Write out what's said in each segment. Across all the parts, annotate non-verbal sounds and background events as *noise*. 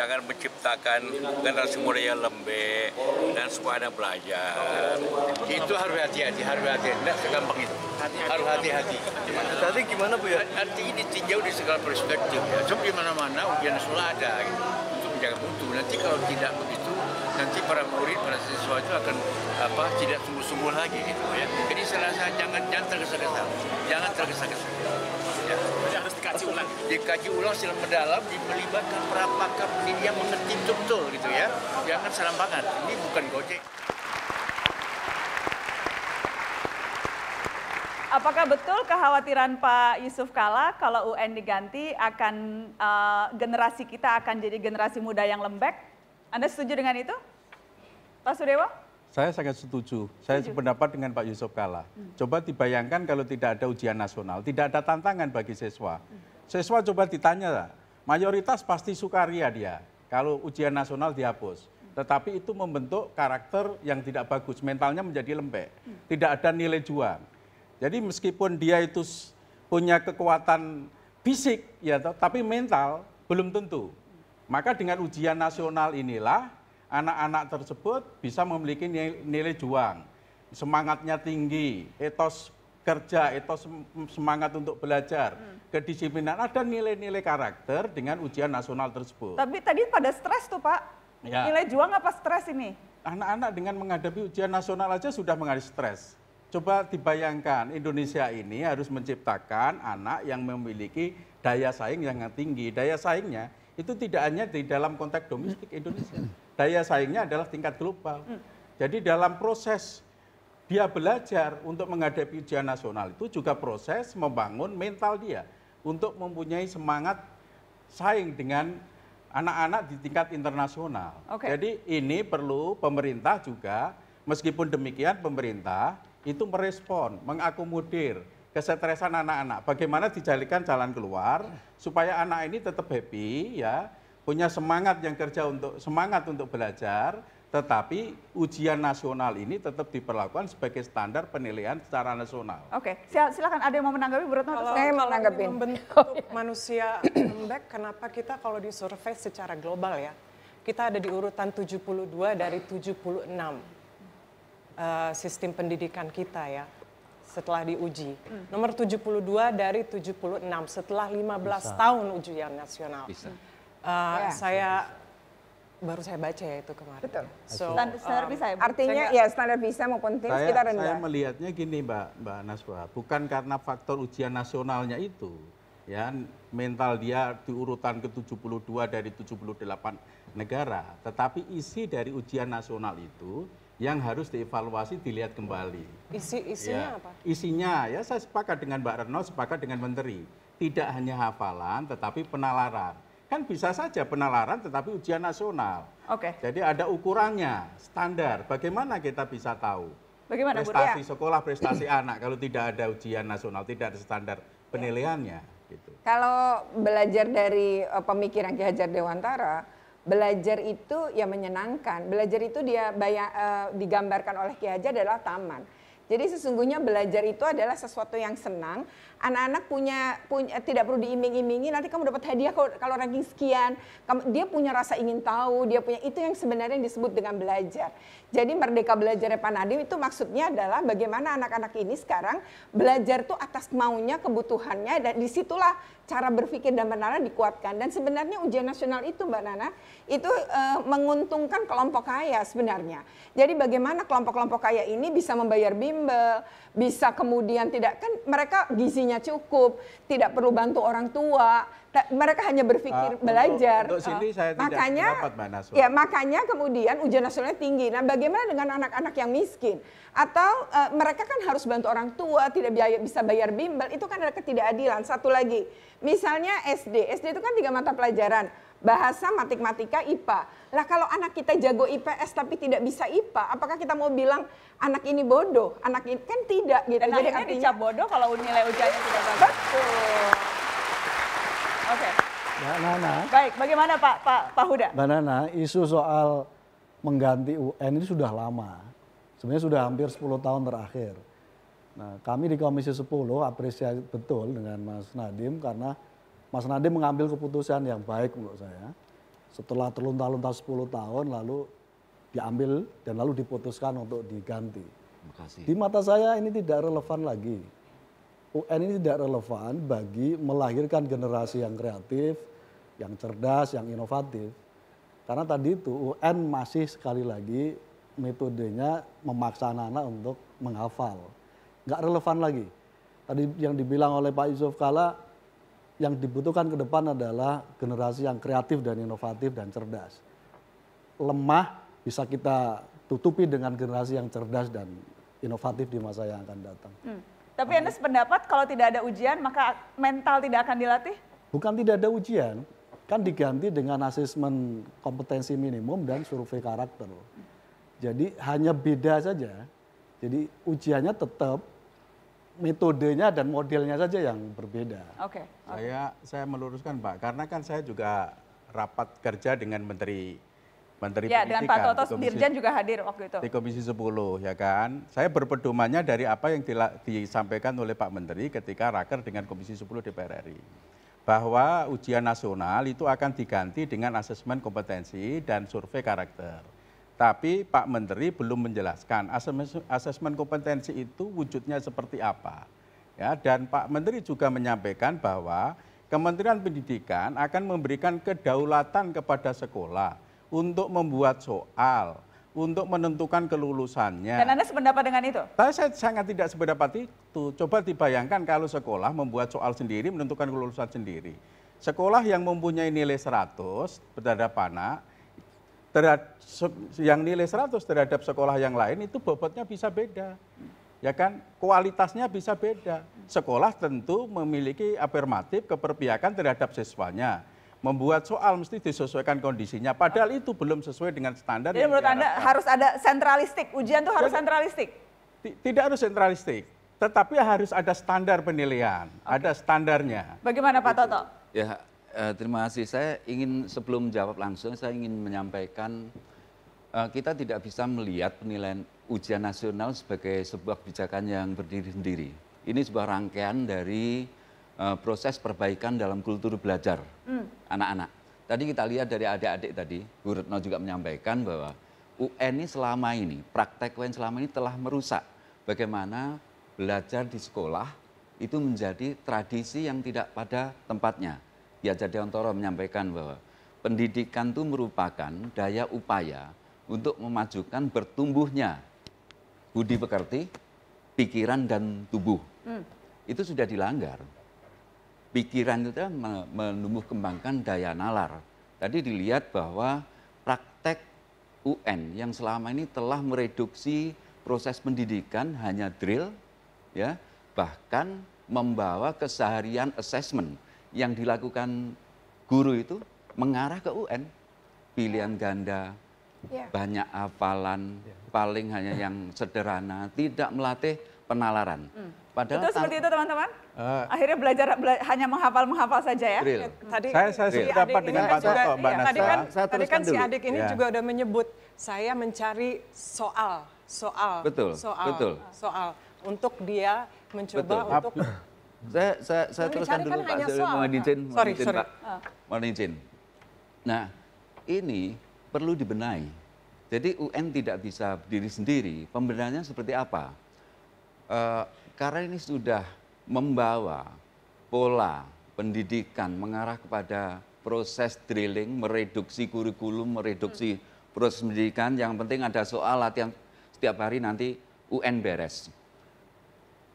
jangan menciptakan generasi muda yang lembek dan semua ada belajar. Itu harus hati-hati, harus hati-hati, tidak segampang itu. Harus hati-hati. tadi gimana Bu ya? Arti ini tinjau di segala perspektif ya. Cuma di mana-mana ujian nasional ada gitu. untuk menjaga mutu. Nanti kalau tidak begitu nanti para murid para siswa itu akan apa tidak sungguh-sungguh lagi gitu ya jadi saya rasa jangan jangan tergesa-gesa jangan tergesa-gesa ya. harus dikaji ulang dikaji ulang secara mendalam melibatkan para pakar pendidikan mengerti betul gitu ya jangan serampangan ini bukan gojek Apakah betul kekhawatiran Pak Yusuf Kala kalau UN diganti akan uh, generasi kita akan jadi generasi muda yang lembek? Anda setuju dengan itu? Pak Sudewa? Saya sangat setuju. Saya sependapat dengan Pak Yusuf Kala. Hmm. Coba dibayangkan kalau tidak ada ujian nasional, tidak ada tantangan bagi siswa. Siswa coba ditanya, mayoritas pasti sukaria dia kalau ujian nasional dihapus. Hmm. Tetapi itu membentuk karakter yang tidak bagus, mentalnya menjadi lembek. Hmm. Tidak ada nilai juang. Jadi meskipun dia itu punya kekuatan fisik, ya, tapi mental belum tentu. Maka dengan ujian nasional inilah anak-anak tersebut bisa memiliki nilai juang, semangatnya tinggi, etos kerja, etos semangat untuk belajar, hmm. kedisiplinan, ada nilai-nilai karakter dengan ujian nasional tersebut. Tapi tadi pada stres tuh Pak, ya. nilai juang apa stres ini? Anak-anak dengan menghadapi ujian nasional aja sudah mengalami stres. Coba dibayangkan Indonesia ini harus menciptakan anak yang memiliki daya saing yang tinggi. Daya saingnya itu tidak hanya di dalam konteks domestik Indonesia, daya saingnya adalah tingkat global. Hmm. Jadi dalam proses dia belajar untuk menghadapi ujian nasional itu juga proses membangun mental dia untuk mempunyai semangat saing dengan anak-anak di tingkat internasional. Okay. Jadi ini perlu pemerintah juga, meskipun demikian pemerintah itu merespon, mengakomodir kesetresan anak-anak. Bagaimana dijadikan jalan keluar supaya anak ini tetap happy ya, punya semangat yang kerja untuk semangat untuk belajar, tetapi ujian nasional ini tetap diperlakukan sebagai standar penilaian secara nasional. Oke, okay. silakan ada yang mau menanggapi Bu Retno? saya mau menanggapi. Membentuk *laughs* manusia lembek, kenapa kita kalau di survei secara global ya, kita ada di urutan 72 dari 76 uh, eh, sistem pendidikan kita ya setelah diuji. Hmm. Nomor 72 dari 76 setelah 15 Bisa. tahun ujian nasional. Bisa. Uh, eh, yeah. Saya baru saya baca ya itu kemarin. Betul. So, standar, standar um, ya, Artinya saya, ya standar visa maupun tim kita rendah. Saya melihatnya gini Mbak Mbak Naswa, bukan karena faktor ujian nasionalnya itu. Ya, mental dia di urutan ke-72 dari 78 negara, tetapi isi dari ujian nasional itu yang harus dievaluasi dilihat kembali. Isi ya. isinya ya. apa? Isinya ya saya sepakat dengan Mbak Reno, sepakat dengan menteri. Tidak hanya hafalan tetapi penalaran Kan bisa saja penalaran tetapi ujian nasional. Oke. Okay. Jadi ada ukurannya, standar. Bagaimana kita bisa tahu? Bagaimana ya. prestasi Bu sekolah, prestasi anak kalau tidak ada ujian nasional, tidak ada standar penilaiannya gitu. Kalau belajar dari e, pemikiran Ki Hajar Dewantara, belajar itu ya menyenangkan. Belajar itu dia baya, uh, digambarkan oleh Ki Hajar adalah taman jadi sesungguhnya belajar itu adalah sesuatu yang senang. Anak-anak punya, punya eh, tidak perlu diiming-imingi. Nanti kamu dapat hadiah kalau, kalau ranking sekian. Kamu, dia punya rasa ingin tahu. Dia punya itu yang sebenarnya disebut dengan belajar. Jadi merdeka belajar Pak Nadiem itu maksudnya adalah bagaimana anak-anak ini sekarang belajar tuh atas maunya, kebutuhannya. Dan disitulah cara berpikir dan benar dikuatkan. Dan sebenarnya ujian nasional itu Mbak Nana itu e, menguntungkan kelompok kaya sebenarnya. Jadi bagaimana kelompok-kelompok kaya ini bisa membayar BIM bimbel, bisa kemudian tidak kan mereka gizinya cukup, tidak perlu bantu orang tua, mereka hanya berpikir uh, belajar. Untuk, untuk uh, ah, saya makanya, tidak Ya, makanya kemudian ujian nasionalnya tinggi. Nah, bagaimana dengan anak-anak yang miskin? Atau uh, mereka kan harus bantu orang tua, tidak biaya, bisa bayar bimbel, itu kan ada ketidakadilan. Satu lagi, misalnya SD. SD itu kan tiga mata pelajaran. Bahasa, matematika, IPA. Lah kalau anak kita jago IPS tapi tidak bisa IPA, apakah kita mau bilang anak ini bodoh? Anak ini kan tidak gitu. Dan Jadi akhirnya artinya, dicap bodoh kalau nilai ujiannya tidak bagus. Betul. Oke. Okay. Mbak Nana. Baik, bagaimana Pak Pak Pak Huda? Mbak Nana, isu soal mengganti UN ini sudah lama. Sebenarnya sudah hampir 10 tahun terakhir. Nah, kami di Komisi 10 apresiasi betul dengan Mas Nadim karena Mas Nadim mengambil keputusan yang baik menurut saya. Setelah terlunta-lunta 10 tahun lalu diambil dan lalu diputuskan untuk diganti. kasih. Di mata saya ini tidak relevan lagi UN ini tidak relevan bagi melahirkan generasi yang kreatif, yang cerdas, yang inovatif. Karena tadi itu UN masih sekali lagi metodenya memaksa anak-anak untuk menghafal. Nggak relevan lagi. Tadi yang dibilang oleh Pak Yusuf Kala, yang dibutuhkan ke depan adalah generasi yang kreatif dan inovatif dan cerdas. Lemah bisa kita tutupi dengan generasi yang cerdas dan inovatif di masa yang akan datang. Hmm. Tapi Anda sependapat kalau tidak ada ujian maka mental tidak akan dilatih? Bukan tidak ada ujian, kan diganti dengan asesmen kompetensi minimum dan survei karakter. Jadi hanya beda saja. Jadi ujiannya tetap metodenya dan modelnya saja yang berbeda. Oke. Okay. Okay. Saya saya meluruskan Pak, karena kan saya juga rapat kerja dengan Menteri Menteri ya, Pendidikan. Ya, dengan Pak Toto di juga hadir waktu itu. Di Komisi 10, ya kan. Saya berpedomannya dari apa yang di, disampaikan oleh Pak Menteri ketika raker dengan Komisi 10 DPR RI. Bahwa ujian nasional itu akan diganti dengan asesmen kompetensi dan survei karakter. Tapi Pak Menteri belum menjelaskan asesmen kompetensi itu wujudnya seperti apa. Ya, dan Pak Menteri juga menyampaikan bahwa Kementerian Pendidikan akan memberikan kedaulatan kepada sekolah untuk membuat soal, untuk menentukan kelulusannya. Dan Anda sependapat dengan itu? Saya sangat tidak sependapat itu. Coba dibayangkan kalau sekolah membuat soal sendiri, menentukan kelulusan sendiri. Sekolah yang mempunyai nilai 100 terhadap anak, terhadap, yang nilai 100 terhadap sekolah yang lain itu bobotnya bisa beda. Ya kan? Kualitasnya bisa beda. Sekolah tentu memiliki afirmatif keperpihakan terhadap siswanya membuat soal mesti disesuaikan kondisinya. Padahal itu belum sesuai dengan standar. Jadi menurut Anda harus ada sentralistik, ujian itu harus sentralistik? Tidak harus sentralistik, tetapi harus ada standar penilaian, okay. ada standarnya. Bagaimana Pak gitu. Toto? Ya, eh, terima kasih. Saya ingin sebelum jawab langsung, saya ingin menyampaikan eh, kita tidak bisa melihat penilaian ujian nasional sebagai sebuah kebijakan yang berdiri sendiri. Ini sebuah rangkaian dari Eh, proses perbaikan dalam kultur belajar hmm. anak-anak. Hmm. Tadi kita lihat dari adik-adik tadi, Bu Retno juga menyampaikan bahwa UN ini selama ini, praktek UN selama ini telah merusak bagaimana belajar di sekolah itu menjadi tradisi yang tidak pada tempatnya. Ya jadi Antoro menyampaikan bahwa pendidikan itu merupakan daya upaya untuk memajukan bertumbuhnya budi pekerti, pikiran dan tubuh. Hmm. Itu sudah dilanggar pikiran itu kan menumbuh kembangkan daya nalar. Tadi dilihat bahwa praktek UN yang selama ini telah mereduksi proses pendidikan hanya drill, ya bahkan membawa keseharian assessment yang dilakukan guru itu mengarah ke UN, pilihan ganda, ya. banyak hafalan, ya. paling hanya yang sederhana, tidak melatih penalaran. Hmm. Padahal itu seperti itu teman-teman. Uh, Akhirnya belajar bela hanya menghafal menghafal saja ya. Real. Gitu. Tadi saya saya sudah dapat dengan Pak Toto, juga, Mbak iya, Nasa. Tadi kan, saya tadi kan dulu. si adik ini ya. juga udah menyebut saya mencari soal, soal, betul, soal, betul. soal untuk dia mencoba betul. untuk. saya saya, saya teruskan kan dulu Pak, Zul mohon izin, sorry, izin, Pak, mohon izin. Nah ini perlu dibenahi. Jadi UN tidak bisa berdiri sendiri. Pembenahannya seperti apa? uh, karena ini sudah membawa pola pendidikan mengarah kepada proses drilling, mereduksi kurikulum, mereduksi hmm. proses pendidikan. Yang penting ada soal latihan setiap hari nanti UN beres.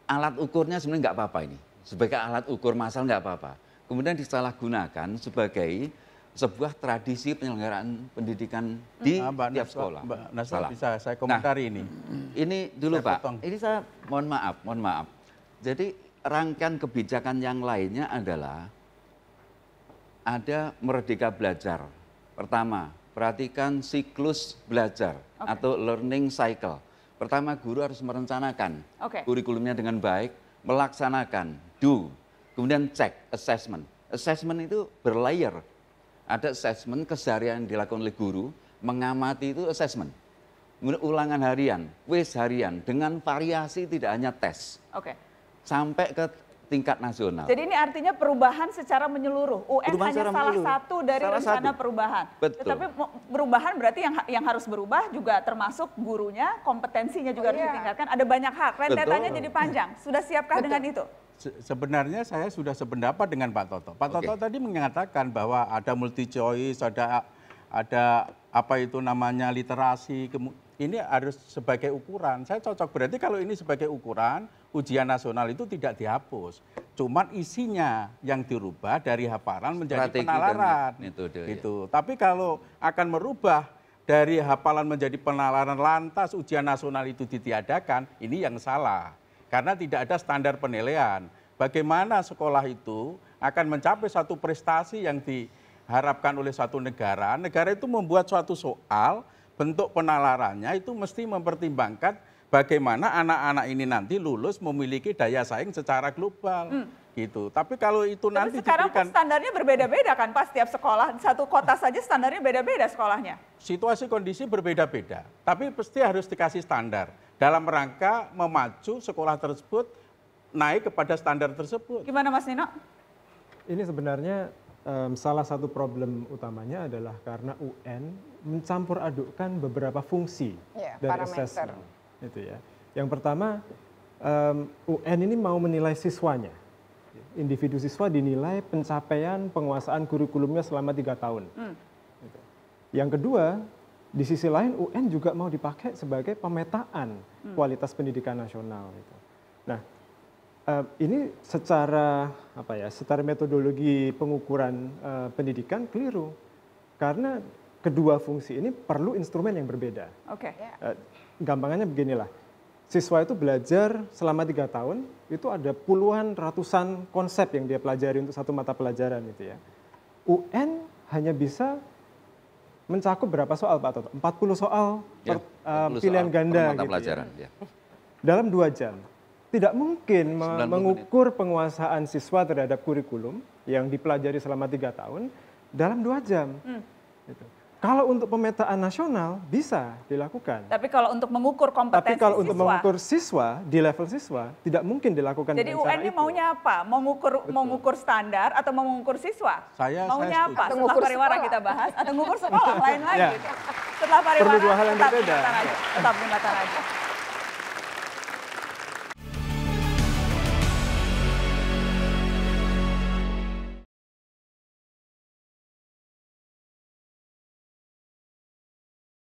Alat ukurnya sebenarnya nggak apa-apa ini. Sebagai alat ukur masal nggak apa-apa. Kemudian disalahgunakan sebagai sebuah tradisi penyelenggaraan pendidikan hmm. di nah, Mbak tiap Naswa, sekolah. Mbak Naswa Salah. bisa saya nah, komentari nah, ini. Hmm, ini dulu saya Pak, potong. ini saya mohon maaf, mohon maaf. Jadi rangkaian kebijakan yang lainnya adalah ada merdeka belajar. Pertama, perhatikan siklus belajar okay. atau learning cycle. Pertama, guru harus merencanakan okay. kurikulumnya dengan baik, melaksanakan, do, kemudian cek, assessment. Assessment itu berlayer ada assessment keseharian yang dilakukan oleh guru, mengamati itu assessment. Kemudian ulangan harian, wis harian dengan variasi tidak hanya tes. Oke. Okay. Sampai ke tingkat nasional. Jadi ini artinya perubahan secara menyeluruh. UN perubahan hanya salah menyeluruh. satu dari salah rencana satu. perubahan. Betul. Tetapi perubahan berarti yang yang harus berubah juga termasuk gurunya, kompetensinya juga oh, harus iya. ditingkatkan. Ada banyak hak. Rentetannya jadi panjang. Sudah siapkah Betul. dengan itu? sebenarnya saya sudah sependapat dengan Pak Toto. Pak Toto okay. tadi mengatakan bahwa ada multi choice, ada ada apa itu namanya literasi. Ini harus sebagai ukuran. Saya cocok berarti kalau ini sebagai ukuran ujian nasional itu tidak dihapus. Cuman isinya yang dirubah dari hafalan menjadi Strategi penalaran. Metode, Ya. Gitu. Tapi kalau akan merubah dari hafalan menjadi penalaran lantas ujian nasional itu ditiadakan, ini yang salah karena tidak ada standar penilaian. Bagaimana sekolah itu akan mencapai satu prestasi yang diharapkan oleh satu negara. Negara itu membuat suatu soal, bentuk penalarannya itu mesti mempertimbangkan bagaimana anak-anak ini nanti lulus memiliki daya saing secara global. Hmm. gitu. Tapi kalau itu Tapi nanti sekarang diberikan, standarnya berbeda-beda kan Pak setiap sekolah satu kota saja standarnya beda-beda sekolahnya. Situasi kondisi berbeda-beda, tapi pasti harus dikasih standar dalam rangka memacu sekolah tersebut naik kepada standar tersebut. Gimana Mas Nino? Ini sebenarnya um, salah satu problem utamanya adalah karena UN mencampur adukkan beberapa fungsi yeah, dari assessment. Itu ya. Yang pertama um, UN ini mau menilai siswanya. Individu siswa dinilai pencapaian penguasaan kurikulumnya selama tiga tahun. Hmm. Gitu. Yang kedua, di sisi lain UN juga mau dipakai sebagai pemetaan hmm. kualitas pendidikan nasional gitu. Nah, eh, ini secara apa ya? Secara metodologi pengukuran eh, pendidikan keliru. Karena kedua fungsi ini perlu instrumen yang berbeda. Oke. Okay. Ya. Eh, gampangannya beginilah. Siswa itu belajar selama tiga tahun, itu ada puluhan ratusan konsep yang dia pelajari untuk satu mata pelajaran itu ya. UN hanya bisa mencakup berapa soal Pak Toto? 40 soal ya, per, 40 eh, pilihan soal ganda gitu ya. ya. Dalam dua jam. Tidak mungkin mengukur menit. penguasaan siswa terhadap kurikulum yang dipelajari selama tiga tahun dalam dua jam. Hmm. Gitu. Kalau untuk pemetaan nasional bisa dilakukan. Tapi kalau untuk mengukur kompetensi siswa, Tapi kalau siswa, untuk mengukur siswa di level siswa tidak mungkin dilakukan. Jadi UN ini maunya apa? Mengukur Betul. mengukur standar atau mengukur siswa? Saya maunya saya apa? Setelah Setelah pariwara kita bahas atau mengukur sekolah lain lagi? ya. Setelah pariwara Perlu dua hal yang tetap berbeda. Di mata raja, tetap di mata raja.